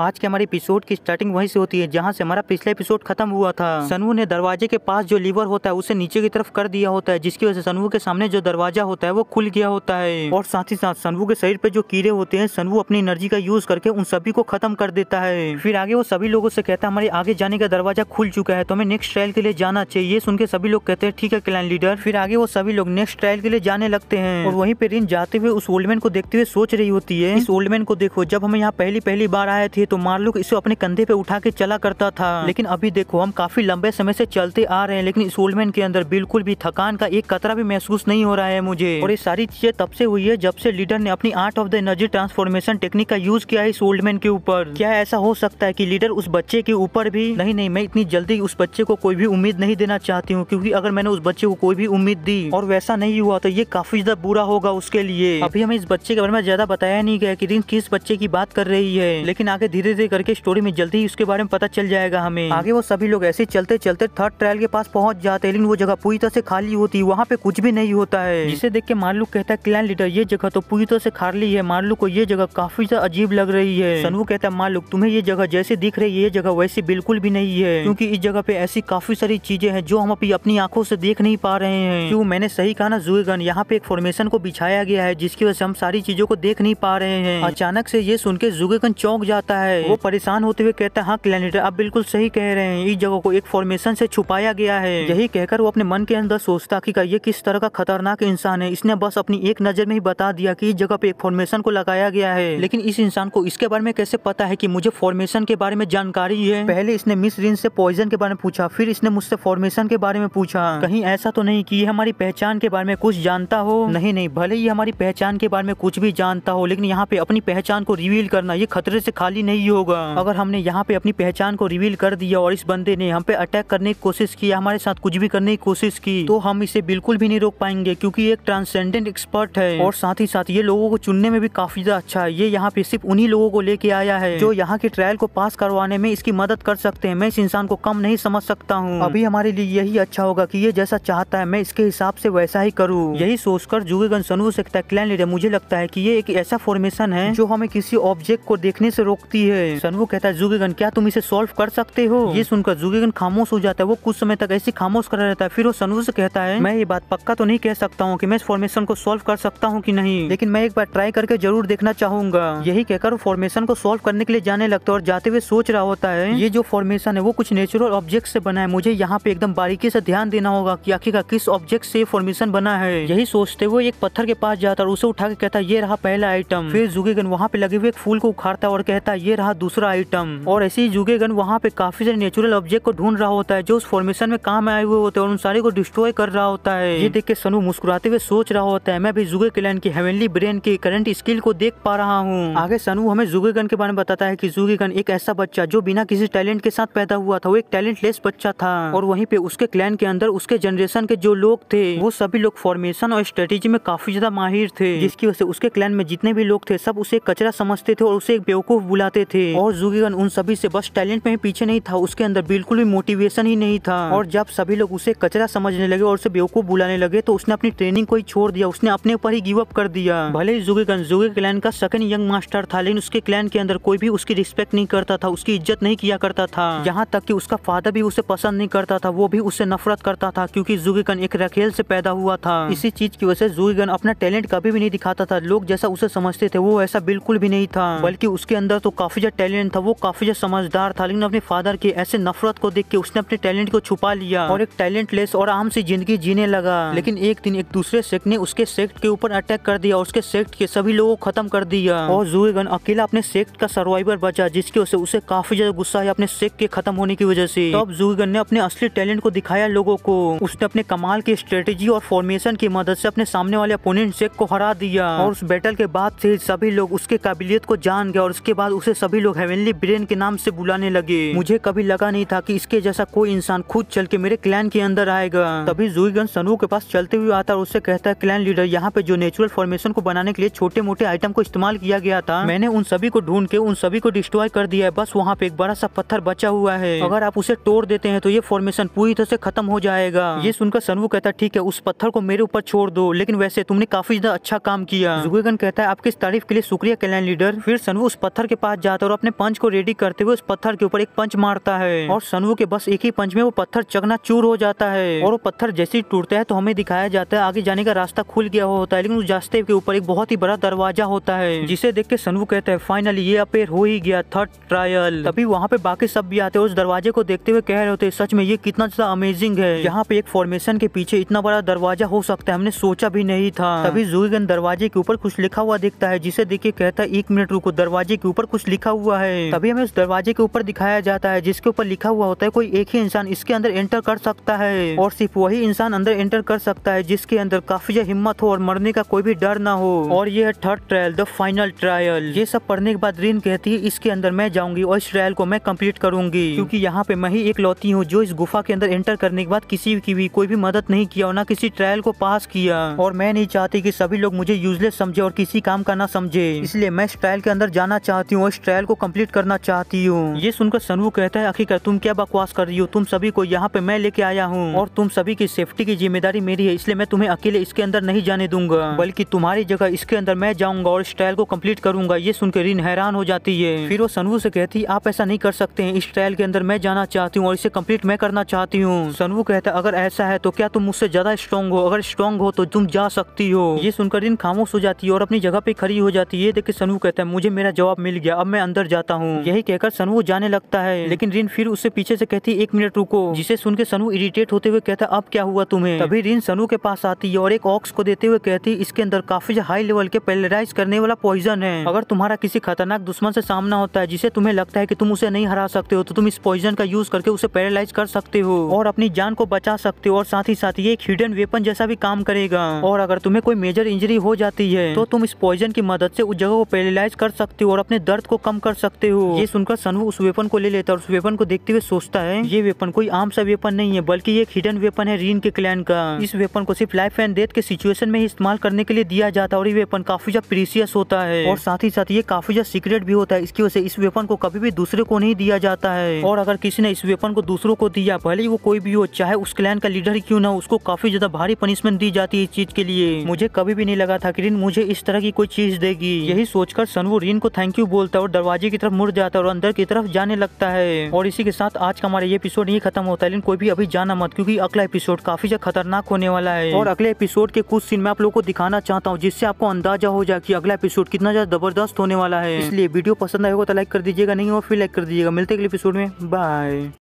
आज के हमारे एपिसोड की स्टार्टिंग वहीं से होती है जहाँ से हमारा पिछला एपिसोड खत्म हुआ था सनू ने दरवाजे के पास जो लीवर होता है उसे नीचे की तरफ कर दिया होता है जिसकी वजह से सनू के सामने जो दरवाजा होता है वो खुल गया होता है और साथ ही साथ सनू के शरीर पे जो कीड़े होते हैं सनू अपनी एनर्जी का यूज करके उन सभी को खत्म कर देता है फिर आगे वो सभी लोगों से कहता है हमारे आगे जाने का दरवाजा खुल चुका है तो हमें नेक्स्ट ट्रायल के लिए जाना चाहिए ये सुन के सभी लोग कहते हैं ठीक है क्लाइन लीडर फिर आगे वो सभी लोग नेक्स्ट ट्रायल के लिए जाने लगते हैं और वहीं पे रिन जाते हुए उस ओल्डमैन को देखते हुए सोच रही होती है इस ओल्डमैन को देखो जब हम यहाँ पहली पहली बार आए थे तो मान लो इसे अपने कंधे पे उठा के चला करता था लेकिन अभी देखो हम काफी लंबे समय से चलते आ रहे हैं लेकिन इस ओल्डमैन के अंदर बिल्कुल भी थकान का एक कतरा भी महसूस नहीं हो रहा है मुझे और ये सारी चीजें तब से हुई है जब से लीडर ने अपनी art of the energy transformation technique का यूज किया है इस ओल्डमैन के ऊपर क्या ऐसा हो सकता है की लीडर उस बच्चे के ऊपर भी नहीं नहीं मैं इतनी जल्दी उस बच्चे को कोई भी उम्मीद नहीं देना चाहती हूँ क्यूँकी अगर मैंने उस बच्चे को कोई भी उम्मीद दी और वैसा नहीं हुआ तो ये काफी ज्यादा बुरा होगा उसके लिए अभी हमें इस बच्चे के बारे में ज्यादा बताया नहीं गया की रिंग किस बच्चे की बात कर रही है लेकिन आगे धीरे धीरे करके स्टोरी में जल्दी ही उसके बारे में पता चल जाएगा हमें आगे वो सभी लोग ऐसे चलते चलते थर्ड ट्रायल के पास पहुंच जाते हैं लेकिन वो जगह पूरी तरह से खाली होती है वहाँ पे कुछ भी नहीं होता है जिसे देख के मारलू कहता है क्लैन लीडर ये जगह तो पूरी तरह से खाली है मारलू को ये जगह काफी अजीब लग रही है सनवू कहता है मालूक तुम्हें ये जगह जैसे दिख रही है ये जगह वैसी बिल्कुल भी नहीं है क्योंकि इस जगह पे ऐसी काफी सारी चीजें हैं जो हम अपनी अपनी आंखों से देख नहीं पा रहे हैं क्यों मैंने सही कहा ना जुएगन यहाँ पे एक फॉर्मेशन को बिछाया गया है जिसकी वजह से हम सारी चीजों को देख नहीं पा रहे हैं अचानक से ये सुन के जुगेगन चौंक जाता है जाता है वो परेशान होते हुए कहता है हाँ क्लैनेटर आप बिल्कुल सही कह रहे हैं इस जगह को एक फॉर्मेशन से छुपाया गया है यही कहकर वो अपने मन के अंदर सोचता की ये किस तरह का खतरनाक इंसान है इसने बस अपनी एक नजर में ही बता दिया की इस जगह पे एक फॉर्मेशन को लगाया गया है लेकिन इस इंसान को इसके बारे में कैसे पता है की मुझे फॉर्मेशन के बारे में जानकारी है पहले इसने मिस रिन से पॉइजन के बारे में पूछा फिर इसने मुझसे फॉर्मेशन के बारे में पूछा कहीं ऐसा तो नहीं की हमारी पहचान के बारे में कुछ जानता हो नहीं नहीं भले ही हमारी पहचान के बारे में कुछ भी जानता हो लेकिन यहाँ पे अपनी पहचान को रिवील करना ये खतरे से खाली नहीं होगा अगर हमने यहाँ पे अपनी पहचान को रिवील कर दिया और इस बंदे ने हम पे अटैक करने की कोशिश की हमारे साथ कुछ भी करने की कोशिश की तो हम इसे बिल्कुल भी नहीं रोक पाएंगे क्योंकि एक ट्रांसजेंडेंट एक्सपर्ट है और साथ ही साथ ये लोगों को चुनने में भी काफी ज्यादा अच्छा है ये यहाँ पे सिर्फ उन्ही लोगों को लेके आया है जो यहाँ के ट्रायल को पास करवाने में इसकी मदद कर सकते हैं मैं इस इंसान को कम नहीं समझ सकता हूँ अभी हमारे लिए यही अच्छा होगा की ये जैसा चाहता है मैं इसके हिसाब से वैसा ही करूँ यही सोचकर जुगे गनसनू से क्लैन मुझे लगता है की ये एक ऐसा फॉर्मेशन है जो हमें किसी ऑब्जेक्ट को देखने से रोकती होती है सनवो कहता है जुगेगन क्या तुम इसे सोल्व कर सकते हो ये सुनकर जुगेगन खामोश हो जाता है वो कुछ समय तक ऐसे खामोश कर रहता है फिर वो सनवो से कहता है मैं ये बात पक्का तो नहीं कह सकता हूँ की मैं इस फॉर्मेशन को सोल्व कर सकता हूँ की नहीं लेकिन मैं एक बार ट्राई करके जरूर देखना चाहूंगा यही कहकर वो फॉर्मेशन को सोल्व करने के लिए जाने लगता है और जाते हुए सोच रहा होता है ये जो फॉर्मेशन है वो कुछ नेचुरल ऑब्जेक्ट से बना है मुझे यहाँ पे एकदम बारीकी से ध्यान देना होगा की आखिर किस ऑब्जेक्ट से फॉर्मेशन बना है यही सोचते हुए एक पत्थर के पास जाता है और उसे उठा के कहता है ये रहा पहला आइटम फिर जुगेगन वहाँ पे लगे हुए एक फूल को उखाड़ता है और कहता है ये रहा दूसरा आइटम और ऐसे ही जुगे गन वहाँ पे काफी सारे नेचुरल ऑब्जेक्ट को ढूंढ रहा होता है जो उस फॉर्मेशन में काम आए हुए होते हैं और उन सारे को डिस्ट्रॉय कर रहा होता है ये देख के सनू मुस्कुराते हुए सोच रहा होता है मैं भी जुगे किलन की हेवनली ब्रेन की करंट स्किल को देख पा रहा हूँ आगे सनू हमें जुगे गन के बारे में बताता है की जुगे गन एक ऐसा बच्चा जो बिना किसी टैलेंट के साथ पैदा हुआ था वो एक टैलेंट बच्चा था और वहीं पे उसके क्लैन के अंदर उसके जनरेशन के जो लोग थे वो सभी लोग फॉर्मेशन और स्ट्रेटेजी में काफी ज्यादा माहिर थे जिसकी वजह से उसके क्लैन में जितने भी लोग थे सब उसे कचरा समझते थे और उसे एक बेवकूफ बुलाते करते थे और जुगीगन उन सभी से बस टैलेंट में ही पीछे नहीं था उसके अंदर बिल्कुल भी मोटिवेशन ही नहीं था और जब सभी लोग उसे कचरा समझने लगे और उसे बेवकूफ बुलाने लगे तो उसने अपनी ट्रेनिंग को ही छोड़ दिया उसने अपने ऊपर ही गिव अप कर दिया भले ही जुगीगन जुगे क्लैन का सेकंड यंग मास्टर था लेकिन उसके क्लैन के अंदर कोई भी उसकी रिस्पेक्ट नहीं करता था उसकी इज्जत नहीं किया करता था यहाँ तक की उसका फादर भी उसे पसंद नहीं करता था वो भी उससे नफरत करता था क्योंकि जुगीगन एक रखेल से पैदा हुआ था इसी चीज की वजह से जुगीगन अपना टैलेंट कभी भी नहीं दिखाता था लोग जैसा उसे समझते थे वो ऐसा बिल्कुल भी नहीं था बल्कि उसके अंदर तो काफी काफ़ी ज़्यादा टैलेंट था वो काफ़ी ज़्यादा समझदार था लेकिन अपने फादर के ऐसे नफरत को देख के उसने अपने टैलेंट को छुपा लिया और एक लेस और आम सी जिंदगी जीने लगा लेकिन एक दिन एक दूसरे सेक्ट ने उसके सेक्ट के ऊपर अटैक कर दिया और उसके सेक्ट के सभी लोगों को खत्म कर दिया और जुएगन अकेला अपने सेक्ट का सर्वाइवर बचा जिसकी वजह से उसे काफ़ी ज़्यादा गुस्सा है अपने सेक्ट के खत्म होने की वजह से तब जुएगन ने अपने असली टैलेंट को दिखाया लोगों को उसने अपने कमाल की स्ट्रेटेजी और फॉर्मेशन की मदद से अपने सामने वाले अपोनेंट सेक्ट को हरा दिया और उस बैटल के बाद से सभी लोग उसके काबिलियत को जान गए और उसके बाद उसे सभी लोग हेवनली ब्रेन के नाम से बुलाने लगे मुझे कभी लगा नहीं था कि इसके जैसा कोई इंसान खुद चल के मेरे क्लैन के अंदर आएगा तभी जुईगन सनू के पास चलते हुए आता और उससे कहता है क्लैन लीडर यहाँ पे जो नेचुरल फॉर्मेशन को बनाने के लिए छोटे मोटे आइटम को इस्तेमाल किया गया था मैंने उन सभी को ढूंढ के उन सभी को डिस्ट्रॉय कर दिया है बस वहाँ पे एक बड़ा सा पत्थर बचा हुआ है अगर आप उसे तोड़ देते हैं तो ये फॉर्मेशन पूरी तरह से खत्म हो जाएगा ये सुनकर सनवू कहता है ठीक है उस पत्थर को मेरे ऊपर छोड़ दो लेकिन वैसे तुमने काफी ज्यादा अच्छा काम किया जुगेगन कहता है आपकी तारीफ के लिए शुक्रिया कल्याण लीडर फिर सनवू उस पत्थर के पास जाता है और अपने पंच को रेडी करते हुए उस पत्थर के ऊपर एक पंच मारता है और सनवू के बस एक ही पंच में वो पत्थर चकना चूर हो जाता है और वो पत्थर जैसे ही टूटता है तो हमें दिखाया जाता है आगे जाने का रास्ता खुल गया होता है लेकिन उस रास्ते के ऊपर एक बहुत ही बड़ा दरवाजा होता है जिसे देख के सनवू कहता है फाइनली ये अपेयर हो ही गया थर्ड ट्रायल तभी वहाँ पे बाकी सब भी आते हैं उस दरवाजे को देखते हुए कह रहे होते सच में ये कितना ज्यादा अमेजिंग है यहाँ पे एक फॉर्मेशन के पीछे इतना बड़ा दरवाजा हो सकता है हमने सोचा भी नहीं था तभी जूगन दरवाजे के ऊपर कुछ लिखा हुआ दिखता है जिसे देख के कहता है एक मिनट रुको दरवाजे के ऊपर कुछ लिखा हुआ है तभी हमें उस दरवाजे के ऊपर दिखाया जाता है जिसके ऊपर लिखा हुआ होता है कोई एक ही इंसान इसके अंदर एंटर कर सकता है और सिर्फ वही इंसान अंदर एंटर कर सकता है जिसके अंदर काफी ज्यादा हिम्मत हो और मरने का कोई भी डर ना हो और ये है third trial the final trial ये सब पढ़ने के बाद रिन कहती है इसके अंदर मैं जाऊंगी और इस ट्रायल को मैं कम्प्लीट करूंगी क्यूँकी यहाँ पे मैं ही एक लौती हूँ जो इस गुफा के अंदर एंटर करने के बाद किसी की भी कोई भी मदद नहीं किया और ना किसी ट्रायल को पास किया और मैं नहीं चाहती की सभी लोग मुझे यूजलेस समझे और किसी काम का ना समझे इसलिए मैं इस ट्रायल के अंदर जाना चाहती हूँ ट्रायल को कंप्लीट करना चाहती हूँ ये सुनकर सनू कहता है आखिरकार तुम क्या बकवास कर रही हो तुम सभी को यहाँ पे मैं लेके आया हूँ और तुम सभी की सेफ्टी की जिम्मेदारी मेरी है इसलिए मैं तुम्हें अकेले इसके अंदर नहीं जाने दूंगा बल्कि तुम्हारी जगह इसके अंदर मैं जाऊंगा और इस ट्रायल को कम्प्लीट करूंगा ये सुनकर रिन हैरान हो जाती है फिर वो सनू से कहती आप ऐसा नहीं कर सकते हैं इस ट्रायल के अंदर मैं जाना चाहती हूँ और इसे कम्प्लीट मैं करना चाहती हूँ सनू कहता अगर ऐसा है तो क्या तुम मुझसे ज्यादा स्ट्रॉन्ग हो अगर स्ट्रॉन्ग हो तो तुम जा सकती हो ये सुनकर रिन खामोश हो जाती है और अपनी जगह पे खड़ी हो जाती है देख सनू कहता है मुझे मेरा जवाब मिल गया अब मैं अंदर जाता हूँ यही कहकर सनवू जाने लगता है लेकिन रिन फिर उससे पीछे से कहती एक मिनट रुको जिसे सुन के सनू इरिटेट होते हुए कहता अब क्या हुआ तुम्हें तभी रिन सनू के पास आती है और एक ऑक्स को देते हुए कहती इसके अंदर काफी हाई लेवल के पेलराइज करने वाला पॉइजन है अगर तुम्हारा किसी खतरनाक दुश्मन से सामना होता है जिसे तुम्हें लगता है की तुम उसे नहीं हरा सकते हो तो तुम इस पॉइजन का यूज करके उसे पेरालाइज कर सकते हो और अपनी जान को बचा सकते हो और साथ ही साथ ये एक हिडन वेपन जैसा भी काम करेगा और अगर तुम्हें कोई मेजर इंजरी हो जाती है तो तुम इस पॉइजन की मदद से उस जगह को पेरालाइज कर सकते हो और अपने दर्द को कम कर सकते हो ये सुनकर सनवु उस वेपन को ले लेता है और उस वेपन को देखते हुए सोचता है ये वेपन कोई आम सा वेपन नहीं है बल्कि ये एक हिडन वेपन है रीन के क्लैन का इस वेपन को सिर्फ लाइफ एंड डेथ के सिचुएशन में ही इस्तेमाल करने के लिए दिया जाता है और ये वेपन काफी ज्यादा प्रीसियस होता है और साथ ही साथ ये काफी ज्यादा सीक्रेट भी होता है इसकी वजह से इस वेपन को कभी भी दूसरे को नहीं दिया जाता है और अगर किसी ने इस वेपन को दूसरों को दिया भले ही वो कोई भी हो चाहे उस क्लैन का लीडर क्यों ना उसको काफी ज्यादा भारी पनिशमेंट दी जाती है इस चीज के लिए मुझे कभी भी नहीं लगा था कि रिन मुझे इस तरह की कोई चीज देगी यही सोचकर सनवू रिन को थैंक यू बोलता और और दरवाजे की तरफ मुड़ जाता है और अंदर की तरफ जाने लगता है और इसी के साथ आज का हमारा ये एपिसोड यही खत्म होता है लेकिन कोई भी अभी जाना मत क्योंकि अगला एपिसोड काफी ज्यादा खतरनाक होने वाला है और अगले एपिसोड के कुछ सीन में आप लोग को दिखाना चाहता हूँ जिससे आपको अंदाजा हो जाए की अगला एपिसोड कितना ज्यादा जबरदस्त होने वाला है इसलिए वीडियो पसंद आएगा तो लाइक कर दीजिएगा नहीं और फिर लाइक कर दीजिएगा मिलते अगले एपिसोड में बाय